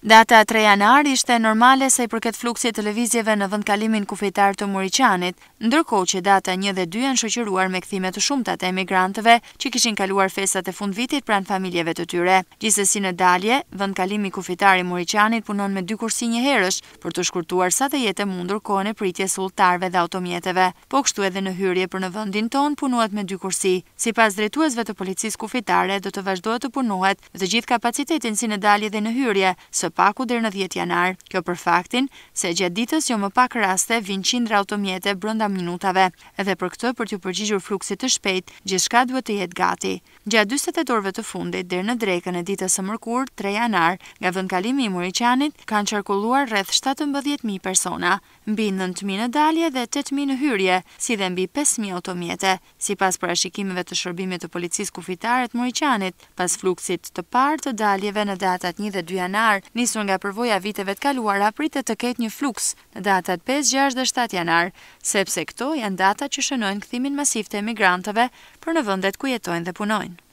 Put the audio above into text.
Data 3 janar ishte normale se i përket fluksit televizjeve në vëndkalimin kufitar të Muriqanit, ndërko që data 1 dhe 2 janë shëqyruar me këthime të shumëtat e emigrantëve që kishin kaluar festat e fund vitit pranë familjeve të tyre. si në dalje, vëndkalimi kufitar i Muriqanit punon me dy kursi një herësh për të shkurtuar sa të jetë mundur kone pritje sultarve dhe automjeteve, po kështu edhe në hyrje për në vëndin ton punuat me dy kursi. Si pas drejtuesve të policis kufitare, do të vazhdojt të gjithë kapacitetin si në dalje dhe në hyrje, së paku dhe në 10 janar, kjo për faktin se gjatë ditës jo më pak raste vinë qindra automjete brënda minutave, edhe për këtë për të përgjigjur fluksit të shpejt, gjithka duhet të jetë gati. Gjatë 28 orëve të fundit, dhe në drejkën e ditës së mërkur, 3 janar, nga vëndkalimi i Muriqanit, kanë qarkulluar rreth 17.000 persona, mbi 9.000 në dalje dhe 8.000 në hyrje, si dhe mbi 5.000 automjete. Si pas për ashikimeve të shërbimit të policisë kufitarët Muriqanit, pas fluksit të parë të daljeve në datat 1 dhe 2 janar, nisur nga përvoja viteve të kaluara pritet të ketë një fluks në datat 5, 6 dhe 7 janar, sepse këto janë data që shënojnë këthimin masif të emigrantëve për në vëndet ku jetojnë dhe punojnë.